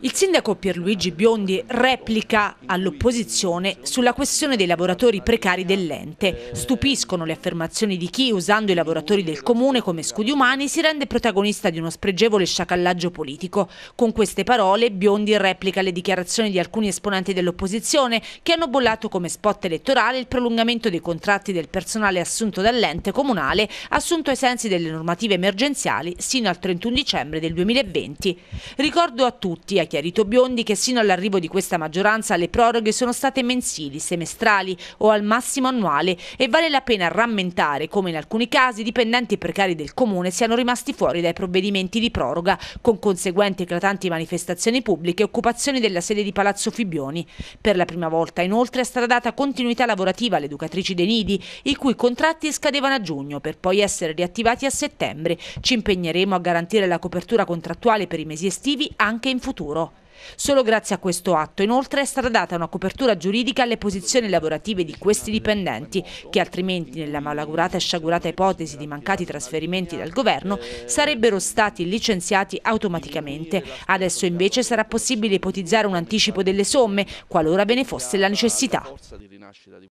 Il sindaco Pierluigi Biondi replica all'opposizione sulla questione dei lavoratori precari dell'ente. Stupiscono le affermazioni di chi, usando i lavoratori del comune come scudi umani, si rende protagonista di uno spregevole sciacallaggio politico. Con queste parole Biondi replica le dichiarazioni di alcuni esponenti dell'opposizione che hanno bollato come spot elettorale il prolungamento dei contratti del personale assunto dall'ente comunale, assunto ai sensi delle normative emergenziali sino al 31 dicembre del 2020. Ricordo a tutti tutti, ha chiarito Biondi che sino all'arrivo di questa maggioranza le proroghe sono state mensili, semestrali o al massimo annuale e vale la pena rammentare come in alcuni casi dipendenti precari del comune siano rimasti fuori dai provvedimenti di proroga con conseguenti eclatanti manifestazioni pubbliche e occupazioni della sede di Palazzo Fibbioni. Per la prima volta inoltre è stata data continuità lavorativa alle educatrici dei nidi i cui contratti scadevano a giugno per poi essere riattivati a settembre. Ci impegneremo a garantire la copertura contrattuale per i mesi estivi anche in futuro. Solo grazie a questo atto, inoltre, è stata data una copertura giuridica alle posizioni lavorative di questi dipendenti, che altrimenti, nella malaugurata e sciagurata ipotesi di mancati trasferimenti dal governo, sarebbero stati licenziati automaticamente. Adesso invece sarà possibile ipotizzare un anticipo delle somme, qualora ve ne fosse la necessità.